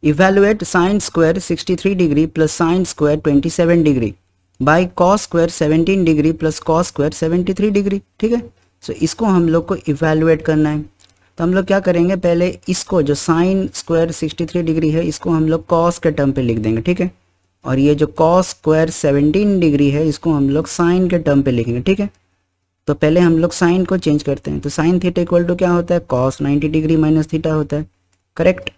Evaluate sine square 63 degree plus sine square 27 degree by cos square 17 degree plus cos square 73 degree ठीक है सो so, इसको हम लोग को इवेलुएट करना है तो हम लोग क्या करेंगे पहले इसको जो साइन स्क्वायर 63 डिग्री है इसको हम लोग कॉस के टर्म पे लिख देंगे ठीक है और ये जो कॉस स्क्वायर 17 डिग्री है इसको हम लोग साइन के टर्म पे लिखेंगे ठीक है तो पहले हम लोग साइन को चेंज करते हैं तो साइन थीटा इक्वल टू क्या होता है कॉस 90 डिग्री माइनस थीटा होता है करेक्ट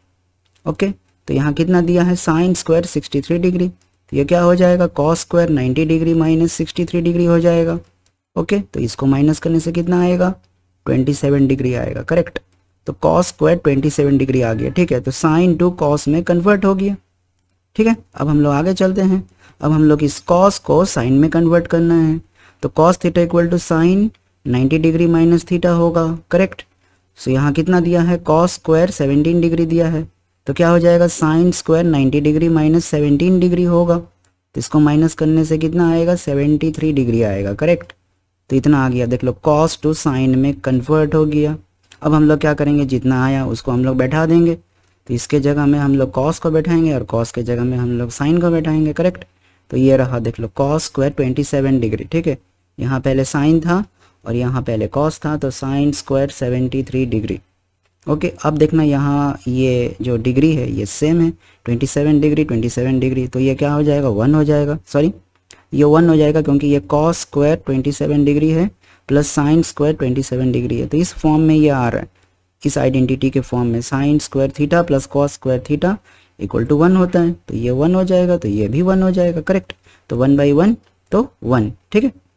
ओके okay? तो यहाँ कितना दिया है sine square sixty three degree तो ये क्या हो जाएगा cos square ninety degree minus sixty three degree हो जाएगा ओके तो इसको माइनस करने से कितना आएगा ट्वेंटी सेवन डिग्री आएगा करेक्ट तो cos square twenty seven degree आ गया ठीक है तो साइन टू कॉस में कन्वर्ट हो गया ठीक है अब हम लोग आगे चलते हैं अब हम लोग इस कॉस को साइन में कन्वर्ट करना है तो cos theta equal to sine 90 degree minus theta होगा करेक्ट सो यहाँ कितना दिया है कॉस स्क्वायर 17 डिग्री दिया है तो क्या हो जाएगा sine square 90 degree minus seventeen degree होगा तो इसको माइनस करने से कितना आएगा 73 डिग्री आएगा करेक्ट तो इतना आ गया देख लो कॉस टू साइन में कन्वर्ट हो गया अब हम लोग क्या करेंगे जितना आया उसको हम लोग बैठा देंगे तो इसके जगह में हम लोग कॉस को बैठाएंगे और कॉस के जगह में हम लोग साइन को बैठाएंगे करेक्ट तो ये रहा देख लो cos square twenty seven degree ठीक है यहाँ पहले साइन था और यहाँ पहले कॉस था तो sine square seventy three degree okay अब देखना यहाँ ये जो डिग्री है ये सेम है 27 डिग्री 27 डिग्री तो ये क्या हो जाएगा वन हो जाएगा सॉरी ये वन हो जाएगा क्योंकि ये कॉस स्क्वायर 27 डिग्री है प्लस साइन स्क्वायर 27 डिग्री है तो इस फॉर्म में ये आ रहा है इस आइडेंटिटी के फॉर्म में sine square theta plus cos square theta equal to one होता है तो ये वन हो जाएगा तो ये भी वन हो जाएगा करेक्ट तो वन बाई वन तो वन ठीक है